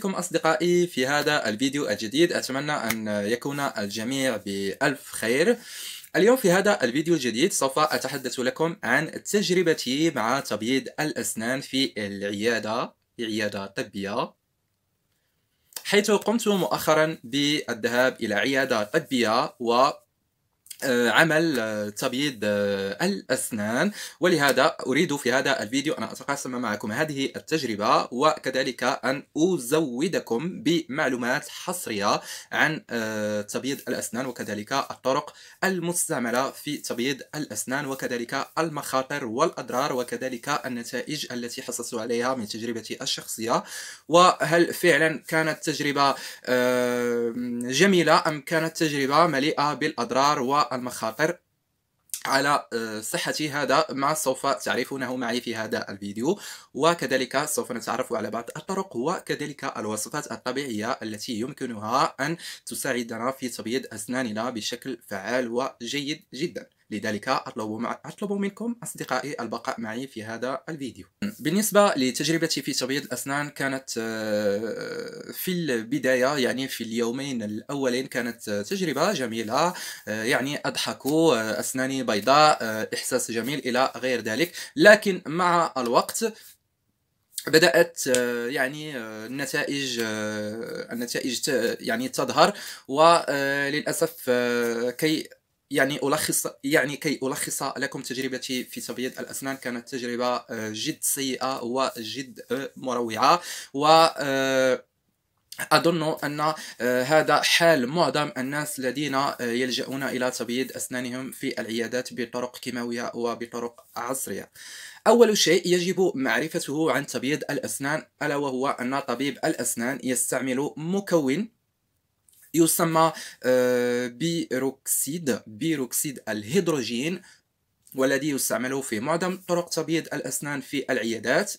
بكم أصدقائي في هذا الفيديو الجديد أتمنى أن يكون الجميع بألف خير اليوم في هذا الفيديو الجديد سوف أتحدث لكم عن تجربتي مع تبييض الأسنان في العيادة عيادة طبية حيث قمت مؤخرا بالذهاب إلى عيادة طبية و آه، عمل آه، تبييض آه، الأسنان ولهذا أريد في هذا الفيديو أن أتقاسم معكم هذه التجربة وكذلك أن أزودكم بمعلومات حصرية عن تبييض الأسنان وكذلك الطرق المستعملة في تبييض الأسنان وكذلك المخاطر والأضرار وكذلك النتائج التي حصلت عليها من تجربتي الشخصية وهل فعلا كانت تجربة جميلة أم كانت تجربة مليئة بالأضرار و المخاطر على آه، صحتي هذا ما سوف تعرفونه معي في هذا الفيديو وكذلك سوف نتعرف على بعض الطرق وكذلك الوصفات الطبيعية التي يمكنها أن تساعدنا في تبييض أسناننا بشكل فعال وجيد جدا لذلك أطلب, أطلب منكم أصدقائي البقاء معي في هذا الفيديو بالنسبة لتجربتي في تبييض الأسنان كانت آه، في البداية يعني في اليومين الأولين كانت تجربة جميلة آه، يعني أضحك آه، أسناني بيضاء إحساس جميل إلى غير ذلك لكن مع الوقت بدات يعني النتائج النتائج يعني تظهر وللاسف كي يعني ألخص يعني كي ألخص لكم تجربتي في تبييض الأسنان كانت تجربة آه، جد سيئة وجد آه، مروعة و آه، أظن أن هذا حال معظم الناس الذين يلجؤون إلى تبييض أسنانهم في العيادات بطرق كيماوية وبطرق عصرية أول شيء يجب معرفته عن تبييض الأسنان ألا وهو أن طبيب الأسنان يستعمل مكون يسمى آه، بيروكسيد بيروكسيد الهيدروجين والذي يستعمل في معظم طرق تبييض الأسنان في العيادات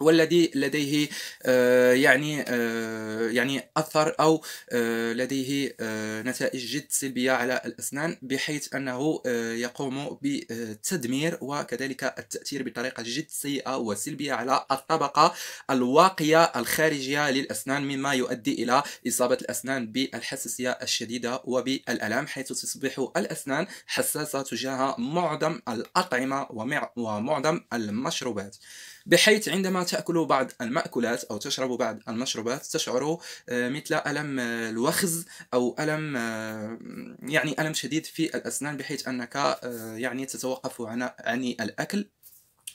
والذي لديه آه، يعني آه، يعني اثر او آه، لديه نتائج جد سلبيه على الاسنان بحيث انه يقوم بالتدمير وكذلك التاثير بطريقه جد سيئه وسلبيه على الطبقه الواقيه الخارجيه للاسنان مما يؤدي الى اصابه الاسنان بالحساسيه الشديده وبالالام حيث تصبح الاسنان حساسه تجاه معظم الاطعمه ومعظم المشروبات بحيث عندما تأكل بعض المأكولات أو تشرب بعض المشروبات تشعر آه، مثل ألم آه، الوخز أو ألم آه، يعني ألم شديد في الأسنان بحيث أنك يعني تتوقف عن عن الأكل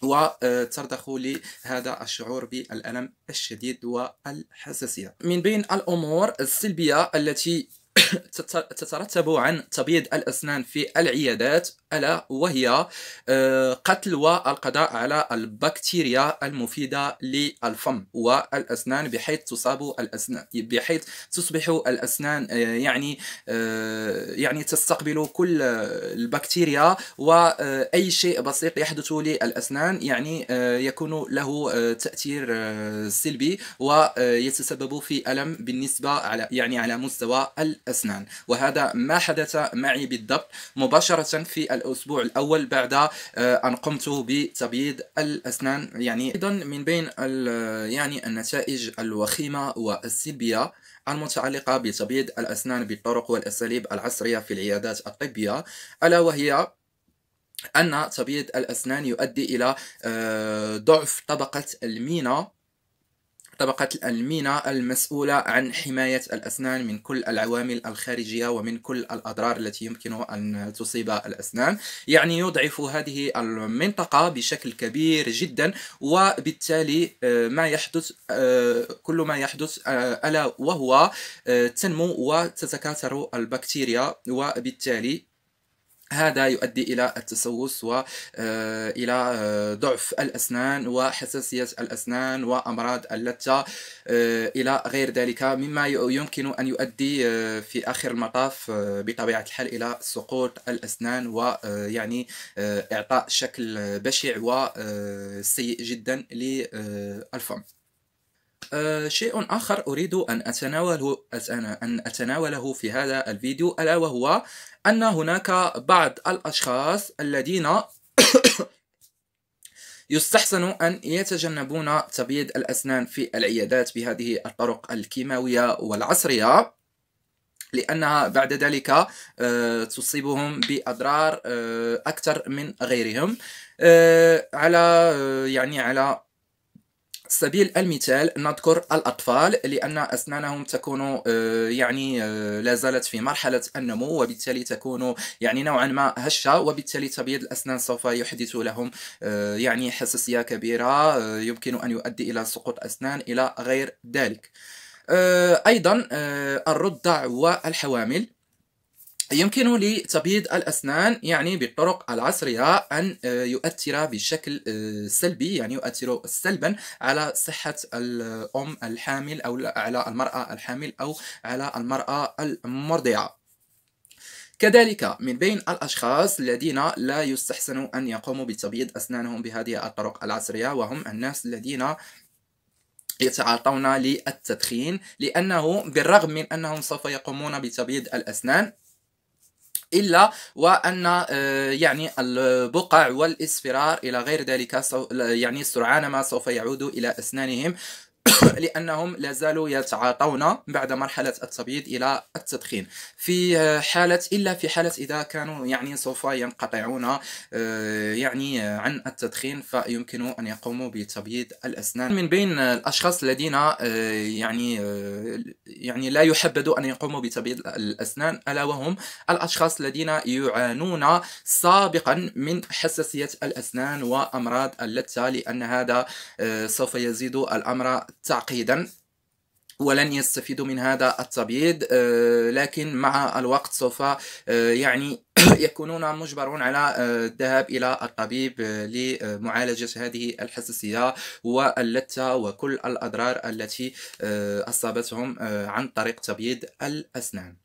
وترضخ لهذا الشعور بالألم الشديد والحساسية من بين الأمور السلبية التي تترتب عن تبييض الأسنان في العيادات ألا وهي آه، قتل والقضاء على البكتيريا المفيدة للفم والأسنان بحيث تصاب الأسنان بحيث تصبح الأسنان آه، يعني آه، يعني تستقبل كل البكتيريا وأي شيء بسيط يحدث للأسنان يعني يكون له تأثير سلبي ويتسبب في ألم بالنسبة على يعني على مستوى الأسنان الأسنان وهذا ما حدث معي بالضبط مباشرة في الأسبوع الأول بعد آه، أن قمت بتبييض الأسنان يعني أيضا من بين يعني النتائج الوخيمة والسلبية المتعلقة بتبييض الأسنان بالطرق والأساليب العصرية في العيادات الطبية ألا وهي أن تبييض الأسنان يؤدي إلى آه، ضعف طبقة المينا طبقة الألمينا المسؤولة عن حماية الأسنان من كل العوامل الخارجية ومن كل الأضرار التي يمكن أن تصيب الأسنان يعني يضعف هذه المنطقة بشكل كبير جدا وبالتالي آه، ما يحدث آه، كل ما يحدث آه، ألا وهو تنمو وتتكاثر البكتيريا وبالتالي هذا يؤدي الى التسوس والى آه، آه، ضعف الاسنان وحساسيه الاسنان وامراض اللثه آه، الى غير ذلك مما يمكن ان يؤدي في اخر المطاف بطبيعه الحال الى سقوط الاسنان ويعني اعطاء شكل بشع وسيء جدا للفم آه، شيء آخر أريد أن أتناوله أن أتناوله في هذا الفيديو ألا وهو أن هناك بعض الأشخاص الذين يستحسن أن يتجنبون تبييض الأسنان في العيادات بهذه الطرق الكيماوية والعصرية لأنها بعد ذلك آه، تصيبهم بأضرار آه، أكثر من غيرهم على يعني على سبيل المثال نذكر الأطفال لأن أسنانهم تكون آه، يعني آه، لا زالت في مرحلة النمو وبالتالي تكون يعني نوعا ما هشة وبالتالي تبيض الأسنان سوف يحدث لهم آه، يعني حساسية كبيرة يمكن أن يؤدي إلى سقوط أسنان إلى غير ذلك أيضا الرضع والحوامل يمكن لتبييض الأسنان يعني بالطرق العصرية أن آه، يؤثر بشكل آه، سلبي يعني يؤثر سلبا على صحة الأم الحامل أو على المرأة الحامل أو على المرأة المرضعة كذلك من بين الأشخاص الذين لا يستحسن أن يقوموا بتبييض أسنانهم بهذه الطرق العصرية وهم الناس الذين يتعاطون للتدخين لأنه بالرغم من أنهم سوف يقومون بتبييض الأسنان إلا وأن آه، يعني البقع والإسفرار إلى غير ذلك يعني سرعان ما سوف يعود إلى أسنانهم لانهم لا زالوا يتعاطون بعد مرحله التبييض الى التدخين في حاله الا في حاله اذا كانوا يعني سوف ينقطعون آه، يعني عن التدخين فيمكن ان يقوموا بتبييض الاسنان من بين الاشخاص الذين آه، يعني آه، يعني لا يحبذ ان يقوموا بتبييض الاسنان الا وهم الاشخاص الذين يعانون سابقا من حساسيه الاسنان وامراض اللثه لان هذا سوف يزيد الامر تعقيدا ولن يستفيدوا من هذا التبييض آه، لكن مع الوقت سوف آه، يعني يكونون مجبرون على آه، الذهاب الى الطبيب لمعالجه هذه الحساسيه واللثه وكل الاضرار التي اصابتهم عن طريق تبييض الاسنان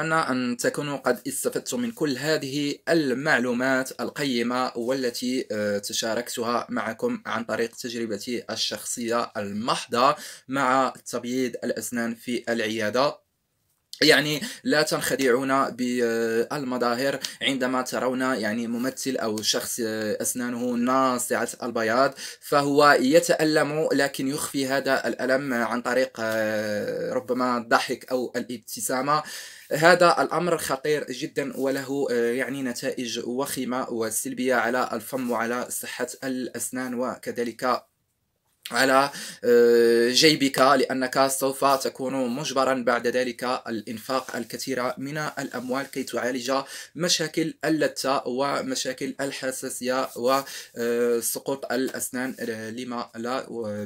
أتمنى أن تكونوا قد استفدتم من كل هذه المعلومات القيمة والتي آه، تشاركتها معكم عن طريق تجربتي الشخصية المحضة مع تبييض الأسنان في العيادة يعني لا تنخدعون بالمظاهر عندما ترون يعني ممثل او شخص آه، اسنانه ناصعه البياض فهو يتالم لكن يخفي هذا الالم عن طريق آه، ربما الضحك او الابتسامه هذا الامر خطير جدا وله آه، يعني نتائج وخيمه وسلبيه على الفم وعلى صحه الاسنان وكذلك على آه، جيبك لأنك سوف تكون مجبرا بعد ذلك الإنفاق الكثير من الأموال كي تعالج مشاكل اللثة ومشاكل الحساسية وسقوط آه، الأسنان آه، لما لا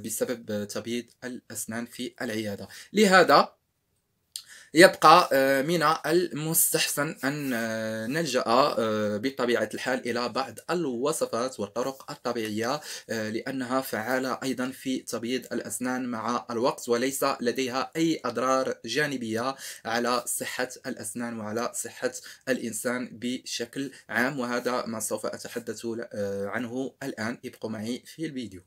بسبب تبييض الأسنان في العيادة لهذا يبقى آه، من المستحسن أن آه، نلجأ آه، بطبيعة الحال إلى بعض الوصفات والطرق الطبيعية لأنها فعالة أيضا في تبييض الأسنان مع الوقت وليس لديها أي أضرار جانبية على صحة الأسنان وعلى صحة الإنسان بشكل عام وهذا ما سوف أتحدث عنه الآن ابقوا معي في الفيديو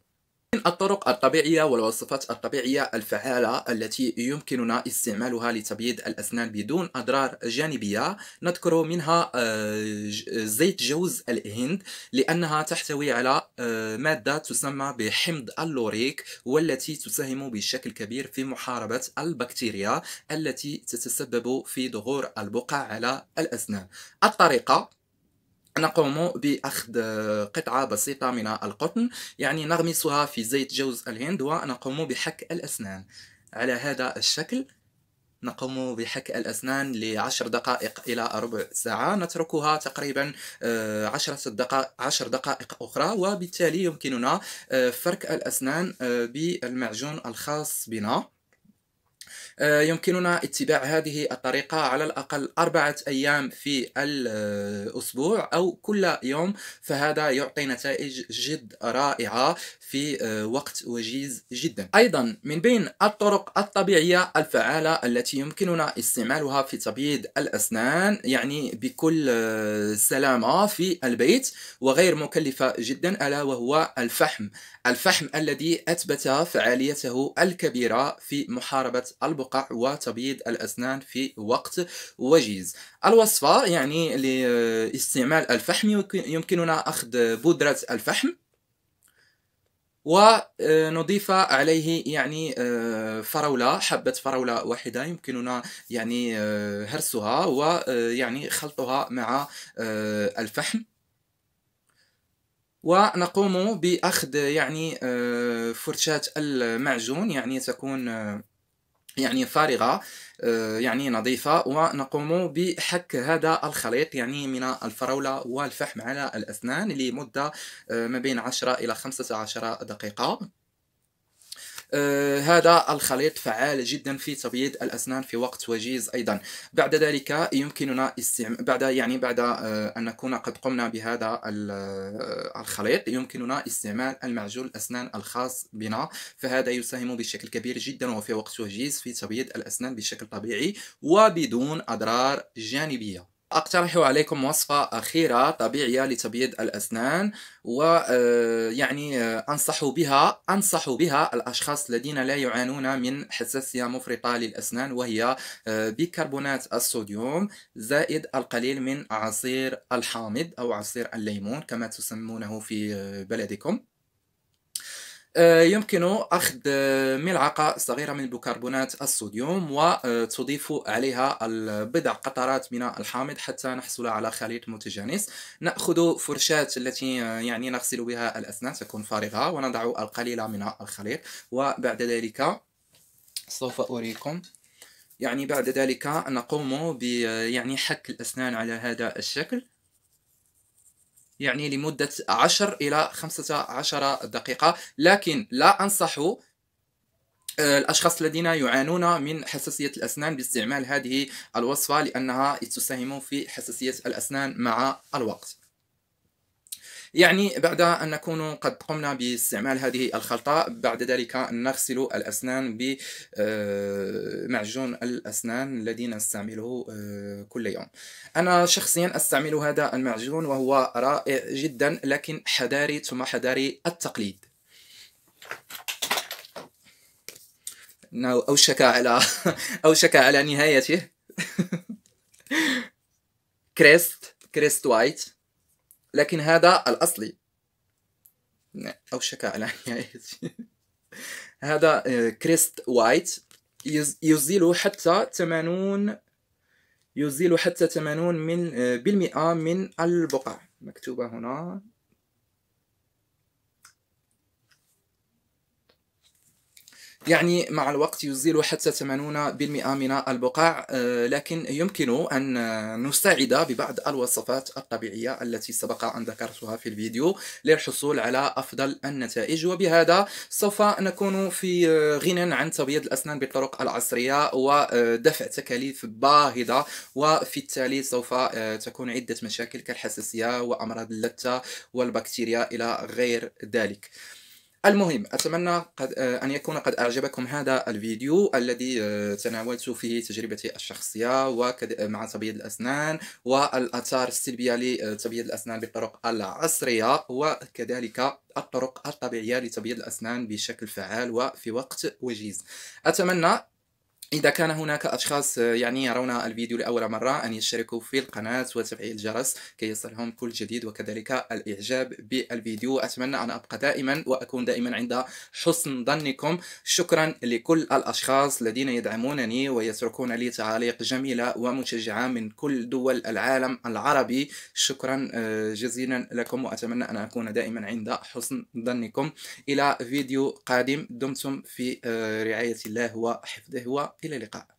الطرق الطبيعية والوصفات الطبيعية الفعالة التي يمكننا استعمالها لتبييض الأسنان بدون أضرار جانبية نذكر منها آه، زيت جوز الهند لأنها تحتوي على آه، مادة تسمى بحمض اللوريك والتي تساهم بشكل كبير في محاربة البكتيريا التي تتسبب في ظهور البقع على الأسنان الطريقة نقوم بأخذ قطعة بسيطة من القطن يعني نغمسها في زيت جوز الهند ونقوم بحك الأسنان على هذا الشكل نقوم بحك الأسنان لعشر دقائق إلى ربع ساعة نتركها تقريبا آه، عشرة دقائق, عشر دقائق أخرى وبالتالي يمكننا آه، فرك الأسنان آه، بالمعجون الخاص بنا آه، يمكننا اتباع هذه الطريقة على الأقل أربعة أيام في الأسبوع أو كل يوم فهذا يعطي نتائج جد رائعة في آه، وقت وجيز جدا أيضا من بين الطرق الطبيعية الفعالة التي يمكننا استعمالها في تبييض الأسنان يعني بكل آه، سلامة في البيت وغير مكلفة جدا ألا وهو الفحم الفحم الذي أثبت فعاليته الكبيرة في محاربة البخار البقع وتبييض الأسنان في وقت وجيز الوصفة يعني لاستعمال الفحم يمكننا أخذ بودرة الفحم ونضيف عليه يعني آه، فراولة حبة فراولة واحدة يمكننا يعني آه، هرسها ويعني آه، خلطها مع الفحم ونقوم بأخذ يعني فرشاة المعجون يعني تكون يعني فارغة آه، يعني نظيفة ونقوم بحك هذا الخليط يعني من الفراولة والفحم على الأسنان لمدة آه، ما بين 10 إلى 15 دقيقة آه، هذا الخليط فعال جدا في تبييض الأسنان في وقت وجيز أيضا بعد ذلك يمكننا استعمال بعد يعني بعد آه، أن نكون قد قمنا بهذا آه، الخليط يمكننا استعمال المعجون الأسنان الخاص بنا فهذا يساهم بشكل كبير جدا وفي وقت وجيز في تبييض الأسنان بشكل طبيعي وبدون أضرار جانبية أقترح عليكم وصفة أخيرة طبيعية لتبييض الأسنان ويعني آه، آه، أنصح بها أنصح بها الأشخاص الذين لا يعانون من حساسية مفرطة للأسنان وهي آه، بيكربونات الصوديوم زائد القليل من عصير الحامض أو عصير الليمون كما تسمونه في بلدكم آه، يمكن أخذ آه، ملعقة صغيرة من بيكربونات الصوديوم وتضيف عليها بضع قطرات من الحامض حتى نحصل على خليط متجانس نأخذ فرشاة التي آه، يعني نغسل بها الأسنان تكون فارغة ونضع القليل من الخليط وبعد ذلك سوف أريكم يعني بعد ذلك نقوم ب يعني حك الأسنان على هذا الشكل يعني لمدة 10 إلى 15 دقيقة لكن لا أنصح آه، الاشخاص الذين يعانون من حساسيه الاسنان باستعمال هذه الوصفه لانها تساهم في حساسيه الاسنان مع الوقت يعني بعد أن نكون قد قمنا باستعمال هذه الخلطة بعد ذلك نغسل الأسنان بمعجون آه، الأسنان الذي نستعمله آه، كل يوم أنا شخصيا أستعمل هذا المعجون وهو رائع جدا لكن حذاري ثم حذاري التقليد أوشك على أوشك على نهايته كريست كريست وايت لكن هذا الأصلي أو شكا هذا آه، كريست وايت يزيل حتى 80 يزيل حتى 80 من آه، بالمئة من البقع مكتوبة هنا يعني مع الوقت يزيل حتى 80% من البقع آه، لكن يمكن أن نستعد ببعض الوصفات الطبيعية التي سبق أن ذكرتها في الفيديو للحصول على أفضل النتائج وبهذا سوف نكون في آه، غنى عن تبييض الأسنان بالطرق العصرية ودفع آه، تكاليف باهظة وفي التالي سوف تكون عدة مشاكل كالحساسية وأمراض اللثة والبكتيريا إلى غير ذلك المهم أتمنى قد آه، أن يكون قد أعجبكم هذا الفيديو الذي آه، تناولت فيه تجربتي الشخصية آه، مع تبييض الأسنان والآثار السلبية لتبييض الأسنان بالطرق العصرية وكذلك الطرق الطبيعية لتبييض الأسنان بشكل فعال وفي وقت وجيز أتمنى إذا كان هناك أشخاص آه، يعني يرون الفيديو لأول مرة أن يشتركوا في القناة وتفعيل الجرس كي يصلهم كل جديد وكذلك الإعجاب بالفيديو أتمنى أن أبقى دائما وأكون دائما عند حسن ظنكم شكرا لكل الأشخاص الذين يدعمونني ويتركون لي تعاليق جميلة ومشجعة من كل دول العالم العربي شكرا آه، جزيلا لكم وأتمنى أن أكون دائما عند حسن ظنكم إلى فيديو قادم دمتم في آه، رعاية الله وحفظه إلى اللقاء